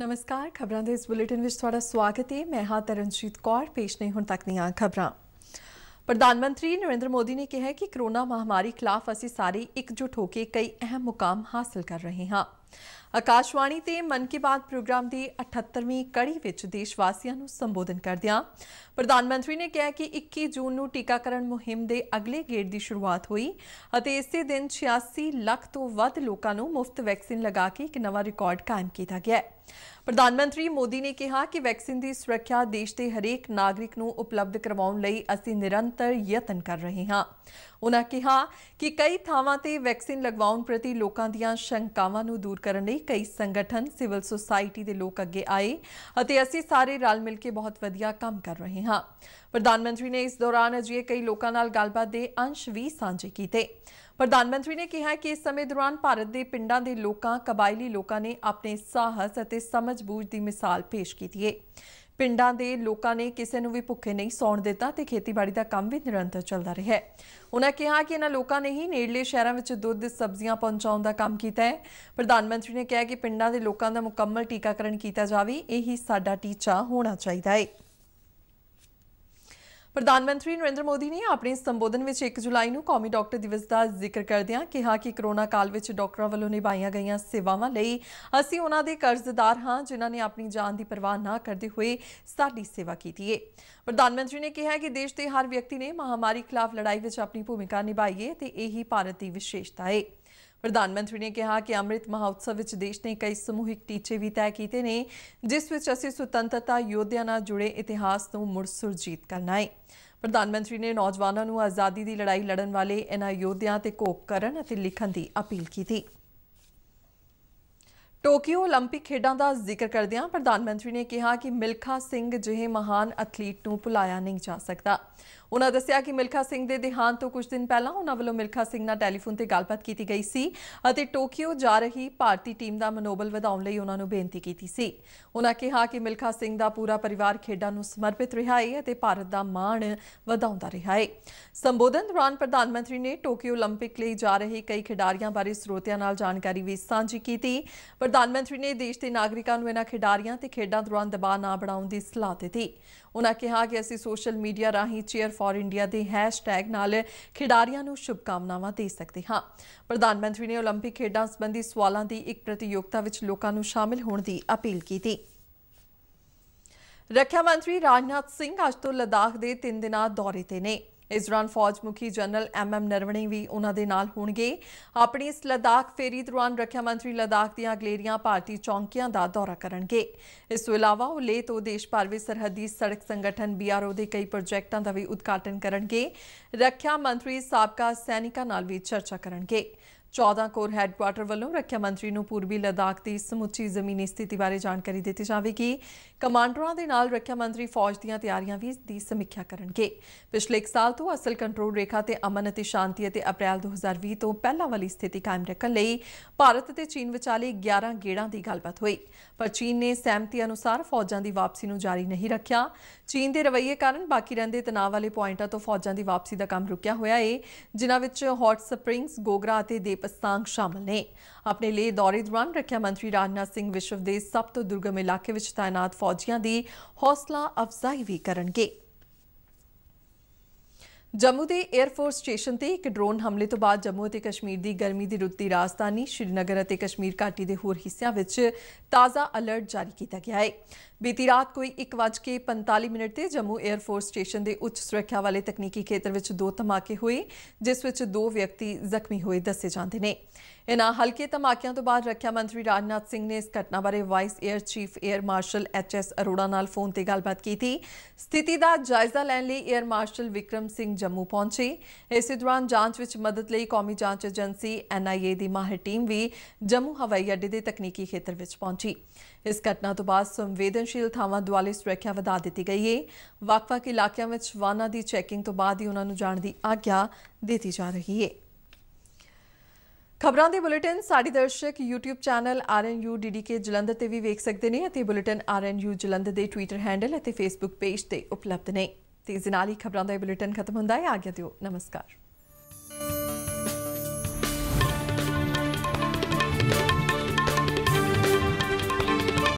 ਨਮਸਕਾਰ ਖਬਰਾਂ ਦੇ ਇਸ ਬੁਲੇਟਿਨ ਵਿੱਚ ਤੁਹਾਡਾ ਸਵਾਗਤ ਹੈ ਮੈਂ ਹਾਂ ਤਰਨਜੀਤ ਕੌਰ ਪੇਸ਼ ਨੇ ਹੁਣ ਤੱਕ ਦੀਆਂ ਖਬਰਾਂ ਪ੍ਰਧਾਨ ਮੰਤਰੀ ਨਰਿੰਦਰ ਮੋਦੀ ਨੇ ਕਿਹਾ ਕਿ ਕਰੋਨਾ ਮਹਾਮਾਰੀ ਖਿਲਾਫ ਅਸੀਂ ਸਾਰੇ ਇਕਜੁੱਟ ਹੋ ਕੇ ਕਈ ਅਹਿਮ ਮੁਕਾਮ ਹਾਸਲ ਕਰ ਰਹੇ ਹਾਂ ਆਕਾਸ਼ਵਾਣੀ ਤੇ ਮਨ ਕੀ ਬਾਤ ਪ੍ਰੋਗਰਾਮ ਦੀ 78ਵੀਂ ਕੜੀ ਵਿੱਚ ਦੇਸ਼ ਵਾਸੀਆਂ ਨੂੰ ਸੰਬੋਧਨ ਕਰਦਿਆਂ ਪ੍ਰਧਾਨ ਮੰਤਰੀ ਨੇ ਕਿਹਾ ਕਿ 21 ਜੂਨ ਨੂੰ ਟੀਕਾਕਰਨ ਮੁਹਿੰਮ ਦੇ ਅਗਲੇ ਗੇੜ ਦੀ ਸ਼ੁਰੂਆਤ ਹੋਈ ਅਤੇ ਇਸੇ ਦਿਨ 86 ਲੱਖ ਤੋਂ ਵੱਧ ਲੋਕਾਂ ਨੂੰ ਮੁਫਤ ਵੈਕਸੀਨ ਲਗਾ ਕੇ ਇੱਕ ਨਵਾਂ ਰਿਕਾਰਡ ਕਾਇਮ ਕੀਤਾ ਗਿਆ ਹੈ ਪ੍ਰਧਾਨ ਮੰਤਰੀ ਮੋਦੀ ਨੇ ਕਿਹਾ ਕਿ ਵੈਕਸੀਨ ਦੀ ਸੁਰੱਖਿਆ ਦੇਸ਼ ਦੇ ਹਰੇਕ ਨਾਗਰਿਕ ਨੂੰ ਉਪਲਬਧ ਕਰਵਾਉਣ ਲਈ ਅਸੀਂ ਨਿਰੰਤਰ ਯਤਨ ਕਰ ਰਹੇ ਹਾਂ ਉਨ੍ਹਾਂ ਕਿਹਾ ਕਿ ਕਈ ਥਾਵਾਂ ਤੇ ਵੈਕਸੀਨ ਲਗਵਾਉਣ ਪ੍ਰਤੀ ਲੋਕਾਂ ਦੀਆਂ ਸ਼ੰਕਾਵਾਂ ਨੂੰ ਦੂਰ ਕਰਨ ਲਈ ਲਈ ਕਈ ਸੰਗਠਨ ਸਿਵਲ ਸੁਸਾਇਟੀ ਦੇ ਲੋਕ ਅੱਗੇ ਆਏ ਅਤੇ ਅਸੀਂ ਸਾਰੇ ਰਲ ਮਿਲ ਕੇ ਬਹੁਤ ਵਧੀਆ ਕੰਮ ਕਰ ਰਹੇ ਹਾਂ ਪ੍ਰਧਾਨ ਮੰਤਰੀ ਨੇ ਇਸ ਦੌਰਾਨ ਅਜਿਹੇ ਕਈ ਲੋਕਾਂ ਨਾਲ ਗੱਲਬਾਤ ਦੇ ਅੰਸ਼ ਵੀ ਸਾਂਝੇ ਕੀਤੇ ਪ੍ਰਧਾਨ ਮੰਤਰੀ ਨੇ ਕਿਹਾ ਕਿ ਇਸ ਸਮੇਂ ਦੌਰਾਨ ਭਾਰਤ ਦੇ ਪਿੰਡਾਂ ਦੇ ਲੋਕਾਂ ਕਬਾਇਲੀ ਲੋਕਾਂ ਨੇ ਆਪਣੇ ਸਾਹਸ ਅਤੇ ਸਮਝ ਬੂਝ ਦੀ ਮਿਸਾਲ ਪੇਸ਼ ਕੀਤੀ ਹੈ ਪਿੰਡਾਂ ਦੇ ਲੋਕਾਂ ਨੇ ਕਿਸੇ ਨੂੰ ਵੀ ਭੁੱਖੇ ਨਹੀਂ ਸੌਣ ਦਿੱਤਾ ਤੇ ਖੇਤੀਬਾੜੀ ਦਾ ਕੰਮ ਵੀ ਨਿਰੰਤਰ ਚੱਲਦਾ ਰਿਹਾ ਹੈ ਉਹਨਾਂ ਕਿਹਾ ਕਿ ਇਹਨਾਂ ਲੋਕਾਂ ਨੇ ਹੀ ਨੇੜਲੇ ਸ਼ਹਿਰਾਂ ਵਿੱਚ ਦੁੱਧ ਸਬਜ਼ੀਆਂ ਪਹੁੰਚਾਉਣ ਦਾ ਕੰਮ ਕੀਤਾ ਹੈ ਪ੍ਰਧਾਨ ਮੰਤਰੀ ਨੇ ਕਿਹਾ ਕਿ ਪਿੰਡਾਂ ਦੇ ਲੋਕਾਂ ਦਾ ਮੁਕੰਮਲ ਟੀਕਾਕਰਨ ਕੀਤਾ ਜਾਵੇ ਇਹ ਹੀ ਸਾਡਾ ਟੀਚਾ ਹੋਣਾ ਚਾਹੀਦਾ ਹੈ ਪ੍ਰਧਾਨ ਮੰਤਰੀ ਨਰਿੰਦਰ ਮੋਦੀ ਨੇ ਆਪਣੇ ਸੰਬੋਧਨ ਵਿੱਚ 1 ਜੁਲਾਈ ਨੂੰ ਕੌਮੀ ਡਾਕਟਰ ਦਿਵਸ ਦਾ ਜ਼ਿਕਰ ਕਰਦਿਆਂ ਕਿਹਾ ਕਿ ਕਰੋਨਾ ਕਾਲ ਵਿੱਚ ਡਾਕਟਰਾਂ ਵੱਲੋਂ ਨਿਭਾਈਆਂ ਗਈਆਂ ਸੇਵਾਵਾਂ ਲਈ ਅਸੀਂ ਉਹਨਾਂ ਦੇ ਕਰਜ਼ਦਾਰ ਹਾਂ ਜਿਨ੍ਹਾਂ ਨੇ ਆਪਣੀ ਜਾਨ ਦੀ ਪਰਵਾਹ ਨਾ ਕਰਦੇ ਹੋਏ ਸਾਡੀ ਸੇਵਾ ਕੀਤੀ ਹੈ ਪ੍ਰਧਾਨ ਮੰਤਰੀ ਨੇ ਕਿਹਾ ਕਿ ਦੇਸ਼ ਦੇ ਹਰ ਵਿਅਕਤੀ ਨੇ ਮਹਾਮਾਰੀ ਖਿਲਾਫ ਲੜਾਈ ਵਿੱਚ ਆਪਣੀ ਭੂਮਿਕਾ ਨਿਭਾਈ ਹੈ ਤੇ ਇਹੀ ਭਾਰਤ ਦੀ ਵਿਸ਼ੇਸ਼ਤਾ ਹੈ ਪ੍ਰਧਾਨ ਮੰਤਰੀ ਨੇ ਕਿਹਾ ਕਿ ਅੰਮ੍ਰਿਤ ਮਹੋਤਸਵ ਵਿੱਚ ਦੇਸ਼ ਨੇ ਕਈ ਸਮੂਹਿਕ ਟੀਚੇ ਵੀ ਤੈਅ ਕੀਤੇ ਨੇ ਜਿਸ ਵਿੱਚ ਅਸੀਂ ਸੁਤੰਤਰਤਾ ਯੋਧਿਆਂ ਨਾਲ ਜੁੜੇ ਇਤਿਹਾਸ ਨੂੰ ਮੁੜ ਸੁਰਜੀਤ ਕਰਨਾ ਹੈ ਪ੍ਰਧਾਨ ਮੰਤਰੀ ਨੇ ਨੌਜਵਾਨਾਂ ਨੂੰ ਆਜ਼ਾਦੀ ਦੀ ਲੜਾਈ ਲੜਨ ਵਾਲੇ ਇਹਨਾਂ ਯੋਧਿਆਂ ਤੇ ਕੋਕ ਕਰਨ ਅਤੇ ਲਿਖਣ ਦੀ ਅਪੀਲ ਕੀਤੀ ਟੋਕੀਓ 올림픽 ਖੇਡਾਂ ਦਾ ਜ਼ਿਕਰ ਕਰਦਿਆਂ ਪ੍ਰਧਾਨ ਮੰਤਰੀ ਨੇ ਕਿਹਾ ਕਿ ਮਿਲਖਾ ਸਿੰਘ ਜਿਹੇ ਮਹਾਨ ਐਥਲੀਟ ਨੂੰ ਭੁਲਾਇਆ ਨਹੀਂ ਜਾ ਸਕਦਾ ਉਹਨਾਂ ਦੱਸਿਆ ਕਿ ਮਿਲਖਾ ਸਿੰਘ ਦੇ ਦਿਹਾਂਤ ਤੋਂ ਕੁਝ ਦਿਨ ਪਹਿਲਾਂ ਉਹਨਾਂ ਵੱਲੋਂ ਮਿਲਖਾ ਸਿੰਘ ਨਾਲ ਟੈਲੀਫੋਨ ਤੇ ਗੱਲਬਾਤ ਕੀਤੀ ਗਈ ਸੀ ਅਤੇ ਟੋਕੀਓ ਜਾ ਰਹੀ ਭਾਰਤੀ ਟੀਮ ਦਾ ਮਨੋਬਲ ਵਧਾਉਣ ਲਈ ਉਹਨਾਂ ਨੂੰ ਬੇਨਤੀ ਕੀਤੀ ਸੀ ਉਹਨਾਂ ਕਿਹਾ ਕਿ ਮਿਲਖਾ ਸਿੰਘ ਦਾ ਪੂਰਾ ਪਰਿਵਾਰ ਖੇਡਾਂ ਨੂੰ ਸਮਰਪਿਤ ਰਿਹਾ ਹੈ ਅਤੇ ਭਾਰਤ ਦਾ ਮਾਣ ਵਧਾਉਂਦਾ ਰਿਹਾ ਹੈ ਸੰਬੋਧਨ ਦੌਰਾਨ ਪ੍ਰਧਾਨ ਮੰਤਰੀ ਨੇ ਟੋਕੀਓ 올림픽 ਲਈ ਜਾ ਰਹੇ ਕਈ ਖਿਡਾਰੀਆਂ ਬਾਰੇ ਸਰੋਤਿਆਂ ਨਾਲ ਜਾਣਕਾਰੀ ਵੀ ਸਾਂਝੀ ਕੀਤੀ ਪ੍ਰਧਾਨ ਮੰਤਰੀ ਨੇ ਦੇਸ਼ ਦੇ ਨਾਗਰਿਕਾਂ ਨੂੰ ਇਹਨਾਂ ਖਿਡਾਰੀਆਂ ਤੇ ਖੇਡਾਂ ਦੌਰਾਨ ਦਬਾਅ ਨਾ ਬਣਾਉਣ ਦੀ ਸਲਾਹ ਦਿੱਤੀ ਉਹਨਾਂ ਕਿਹਾ ਕਿ ਅਸੀਂ ਸੋਸ਼ਲ ਮੀਡੀਆ ਰਾਹੀਂ ਚੀਅਰ ਫਾਰ ਇੰਡੀਆ ਦੇ ਹੈਸ਼ਟੈਗ ਨਾਲ ਖਿਡਾਰੀਆਂ ਨੂੰ ਸ਼ੁਭਕਾਮਨਾਵਾਂ ਦੇ ਸਕਦੇ ਹਾਂ ਪ੍ਰਧਾਨ ਮੰਤਰੀ ਨੇ 올림픽 ਖੇਡਾਂ ਸੰਬੰਧੀ ਸਵਾਲਾਂ ਦੀ ਇੱਕ ਪ੍ਰਤੀਯੋਗਤਾ ਵਿੱਚ ਲੋਕਾਂ ਨੂੰ ਸ਼ਾਮਿਲ ਹੋਣ ਦੀ ਅਪੀਲ ਕੀਤੀ ਰੱਖਿਆ ਮੰਤਰੀ ਰਾਜਨਾਥ ਸਿੰਘ ਅੱਜ ਤੋਂ ਲਦਾਖ ਦੇ 3 ਦਿਨਾਂ ਦੌਰੇ ਤੇ ਨੇ ਇਸ ਦੌਰਾਨ ਫੌਜ ਮੁਖੀ ਜਨਰਲ ਐਮ ਐਮ ਨਰਵਣੇ ਵੀ ਉਹਨਾਂ ਦੇ ਨਾਲ ਹੋਣਗੇ ਆਪਣੀ ਇਸ ਲਦਾਖ ਫੇਰੀ ਦੌਰਾਨ ਰੱਖਿਆ ਮੰਤਰੀ ਲਦਾਖ ਦੀਆਂ ਅਗਲੇਰੀਆਂ ਭਾਰਤੀ ਚੌਂਕੀਆਂ ਦਾ ਦੌਰਾ ਕਰਨਗੇ ਇਸ ਤੋਂ ਇਲਾਵਾ ਉਹ ਲੇਹ ਤੋਂ ਦੇਸ਼ ਭਰ ਵਿੱਚ ਸਰਹੱਦੀ ਸੜਕ ਸੰਗਠਨ ਬੀਆਰਓ ਦੇ ਕਈ ਪ੍ਰੋਜੈਕਟਾਂ ਦਾ ਵੀ ਉਦਘਾਟਨ ਕਰਨਗੇ ਰੱਖਿਆ ਮੰਤਰੀ ਸਾਬਕਾ ਸੈਨਿਕਾਂ ਨਾਲ ਵੀ ਚਰਚਾ ਕਰਨਗੇ 14 ਕੋਰ ਹੈੱਡਕੁਆਟਰ ਵੱਲੋਂ ਰੱਖਿਆ ਮੰਤਰੀ ਨੂੰ ਪੂਰਬੀ ਲਦਾਖ ਦੀ ਸਮੁੱਚੀ ਜ਼ਮੀਨੀ ਸਥਿਤੀ ਬਾਰੇ ਜਾਣਕਾਰੀ ਦਿੱਤੀ ਜਾਵੇਗੀ ਕਮਾਂਡਰਾਂ ਦੇ ਨਾਲ ਰੱਖਿਆ ਮੰਤਰੀ ਫੌਜ ਦੀਆਂ ਤਿਆਰੀਆਂ ਵੀ ਦੀ ਸਮੀਖਿਆ ਕਰਨਗੇ ਪਿਛਲੇ 1 ਸਾਲ ਤੋਂ ਅਸਲ ਕੰਟਰੋਲ ਰੇਖਾ ਤੇ ਅਮਨ ਅਤੇ ਸ਼ਾਂਤੀ ਅਤੇ ਅਪ੍ਰੈਲ 2020 ਤੋਂ ਪਹਿਲਾਂ ਵਾਲੀ ਸਥਿਤੀ ਕਾਇਮ ਰੱਖਣ ਲਈ ਭਾਰਤ ਤੇ ਚੀਨ ਵਿਚਾਲੇ 11 ਗੇੜਾਂ ਦੀ ਗੱਲਬਾਤ ਹੋਈ ਪਰ ਚੀਨ ਨੇ ਸਹਿਮਤੀ ਅਨੁਸਾਰ ਫੌਜਾਂ ਦੀ ਵਾਪਸੀ ਨੂੰ ਜਾਰੀ ਨਹੀਂ ਰੱਖਿਆ ਚੀਨ ਦੇ ਰਵੱਈਏ ਕਾਰਨ ਬਾਕੀ ਰਹਿੰਦੇ ਤਣਾਅ ਵਾਲੇ ਪੁਆਇੰਟਾਂ ਤੋਂ ਫੌਜਾਂ ਦੀ ਵਾਪਸੀ ਦਾ ਕੰਮ ਰੁਕਿਆ ਹੋਇਆ ਹੈ ਜਿਨ੍ਹਾਂ ਵਿੱਚ ਹੌਟ ਸਪ੍ਰਿੰਗਸ ਗੋਗਰਾ ਅਤੇ ਪਸਾਂਗ ਸ਼ਾਮਲ ਨੇ ਆਪਣੇ ਲਈ ਦੌਰੇ ਦੌਰਾਨ ਰੱਖਿਆ ਮੰਤਰੀ ਰਾਜਨਾਥ ਸਿੰਘ ਵਿਸ਼ਵ ਦੇ ਸਭ ਤੋਂ ਦੁਰਗਮ ਇਲਾਕੇ ਵਿੱਚ ਤਾਇਨਾਤ ਫੌਜੀਆਂ ਦੀ ਹੌਸਲਾ ਅਫਜ਼ਾਈ ਵੀ ਕਰਨਗੇ ਜੰਮੂ ਦੇ 에ਅਰਫੋਰਸ ਸਟੇਸ਼ਨ ਤੇ ਇੱਕ ਡਰੋਨ ਹਮਲੇ ਤੋਂ ਬਾਅਦ ਜੰਮੂ ਅਤੇ ਕਸ਼ਮੀਰ ਦੀ ਗਰਮੀ ਦੀ ਰੁੱਤੀ ਰਾਜਧਾਨੀ ਸ਼੍ਰੀਨਗਰ ਅਤੇ ਕਸ਼ਮੀਰ ਘਾਟੀ ਦੇ ਹੋਰ ਹਿੱਸਿਆਂ ਵਿੱਚ ਤਾਜ਼ਾ ਅਲਰਟ ਜਾਰੀ ਕੀਤਾ ਗਿਆ ਹੈ ਬੀਤੀ ਰਾਤ ਕੋਈ 1:45 ਮਿੰਟ ਤੇ ਜੰਮੂ 에ਅਰ ਫੋਰਸ ਸਟੇਸ਼ਨ ਦੇ ਉੱਚ ਸੁਰੱਖਿਆ ਵਾਲੇ ਤਕਨੀਕੀ ਖੇਤਰ ਵਿੱਚ ਦੋ ਧਮਾਕੇ ਹੋਏ ਜਿਸ ਵਿੱਚ ਦੋ ਵਿਅਕਤੀ ਜ਼ਖਮੀ ਹੋਏ ਦੱਸੇ ਜਾਂਦੇ ਨੇ ਇਨ੍ਹਾਂ ਹਲਕੇ ਧਮਾਕਿਆਂ ਤੋਂ ਬਾਅਦ ਰੱਖਿਆ ਮੰਤਰੀ ਰਾਜਨਾਥ ਸਿੰਘ ਨੇ ਇਸ ਘਟਨਾ ਬਾਰੇ vice air chief air marshal H S Arora ਨਾਲ ਫੋਨ ਤੇ ਗੱਲਬਾਤ ਕੀਤੀ ਸਥਿਤੀ ਦਾ ਜਾਇਜ਼ਾ ਲੈਣ ਲਈ 에ਅਰ ਮਾਰਸ਼ਲ ਵਿਕਰਮ ਸਿੰਘ ਜੰਮੂ ਪਹੁੰਚੇ ਇਸੇ ਦੌਰਾਨ ਜਾਂਚ ਵਿੱਚ ਮਦਦ ਲਈ ਕੌਮੀ ਜਾਂਚ ਏਜੰਸੀ ਏ ਦੀ ਮਾਹਰ ਟੀਮ ਵੀ ਜੰਮੂ ਹਵਾਈ ਅੱਡੇ ਦੇ ਤਕਨੀਕੀ ਖੇਤਰ ਵਿੱਚ ਪਹੁੰਚੀ ਇਸ ਘਟਨਾ ਤੋਂ ਬਾਅਦ ਸੰਵੇਦਨ ਸੰਵੇਦਨਸ਼ੀਲ ਥਾਵਾਂ ਦੁਆਲੇ ਸੁਰੱਖਿਆ ਵਧਾ ਦਿੱਤੀ ਗਈ ਹੈ ਵੱਖ ਕੇ ਇਲਾਕਿਆਂ ਵਿੱਚ ਵਾਹਨਾਂ ਦੀ ਚੈਕਿੰਗ ਤੋਂ ਬਾਅਦ ਹੀ ਉਹਨਾਂ ਨੂੰ ਜਾਣ ਦੀ ਆਗਿਆ ਦਿੱਤੀ ਜਾ ਰਹੀ ਹੈ ਖਬਰਾਂ ਦੇ ਬੁਲੇਟਿਨ ਸਾਡੀ ਦਰਸ਼ਕ YouTube ਚੈਨਲ RNUDDK ਜਲੰਧਰ ਤੇ ਵੀ ਵੇਖ ਸਕਦੇ ਨੇ ਅਤੇ ਬੁਲੇਟਿਨ RNU ਜਲੰਧਰ ਦੇ Twitter ਹੈਂਡਲ ਅਤੇ Facebook ਪੇਜ ਤੇ ਉਪਲਬਧ ਨੇ ਤੇ ਜਨਾਲੀ ਖਬਰਾਂ ਦਾ ਬੁਲੇਟਿਨ ਖਤਮ ਹੁੰਦਾ ਹੈ ਆਗਿਆ ਦਿਓ ਨਮਸਕਾਰ